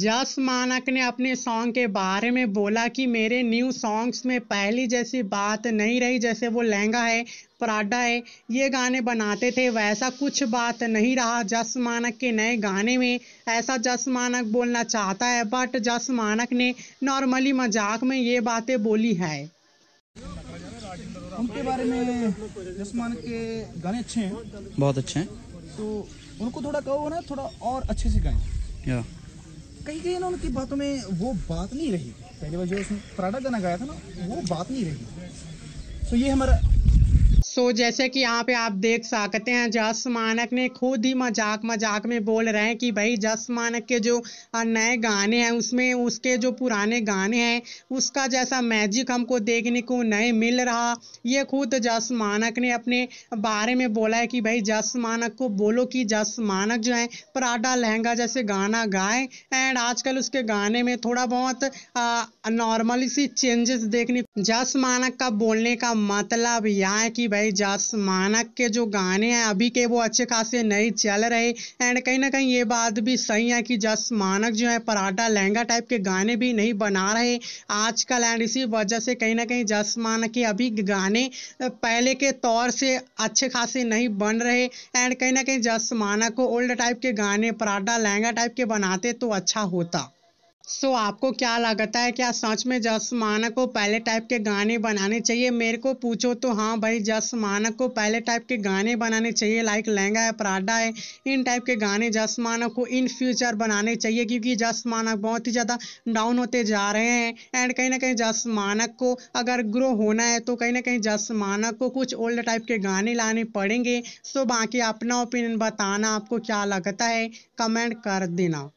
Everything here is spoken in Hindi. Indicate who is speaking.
Speaker 1: जस मानक ने अपने सॉन्ग के बारे में बोला कि मेरे न्यू सॉन्ग्स में पहली जैसी बात नहीं रही जैसे वो लहंगा है पराडा है ये गाने बनाते थे वैसा कुछ बात नहीं रहा जस मानक के नए गाने में ऐसा जस मानक बोलना चाहता है बट जस मानक ने नॉर्मली मजाक में ये बातें बोली है उनके बारे में जस मानक के गाने अच्छे हैं बहुत अच्छे हैं तो उनको थोड़ा कहो ना थोड़ा और अच्छे से गाएं कहीं कहीं ना उनकी बातों में वो बात नहीं रही पहली बार जो उसने पराठा गाना गाया था ना वो बात नहीं रही तो ये हमारा सो so, जैसे कि यहाँ पे आप देख सकते हैं जस मानक ने खुद ही मजाक मजाक में बोल रहे हैं कि भाई जस मानक के जो नए गाने हैं उसमें उसके जो पुराने गाने हैं उसका जैसा मैजिक हमको देखने को नहीं मिल रहा ये खुद जस मानक ने अपने बारे में बोला है कि भाई जस मानक को बोलो कि जस मानक जो है पराठा लहंगा जैसे गाना गाए एंड आजकल उसके गाने में थोड़ा बहुत नॉर्मली सी चेंजेस देखने जस मानक का बोलने का मतलब यह है कि भाई जास जासमानक के जो गाने हैं अभी के वो अच्छे खासे नहीं चल रहे एंड कहीं ना कहीं ये बात भी सही है कि मानक जो है पराठा लहंगा टाइप के गाने भी नहीं बना रहे आजकल एंड इसी वजह से कहीं ना कहीं मानक के अभी गाने पहले के तौर से अच्छे खासे नहीं बन रहे एंड कहीं ना कहीं मानक को ओल्ड टाइप के गाने पराठा लहंगा टाइप के बनाते तो अच्छा होता सो so, आपको क्या लगता है क्या सच में जसमाना को पहले टाइप के गाने बनाने चाहिए मेरे को पूछो तो हाँ भाई जसमाना को पहले टाइप के गाने बनाने चाहिए लाइक लहंगा है पराडा है इन टाइप के गाने जसमाना को इन फ्यूचर बनाने चाहिए क्योंकि मानक बहुत ही ज़्यादा डाउन होते जा रहे हैं एंड कहीं ना कहीं मानक को अगर ग्रो होना है तो कहीं ना कहीं मानक को कुछ ओल्ड टाइप के गाने लाने पड़ेंगे सो so, बाकी अपना ओपिनियन बताना आपको क्या लगता है कमेंट कर देना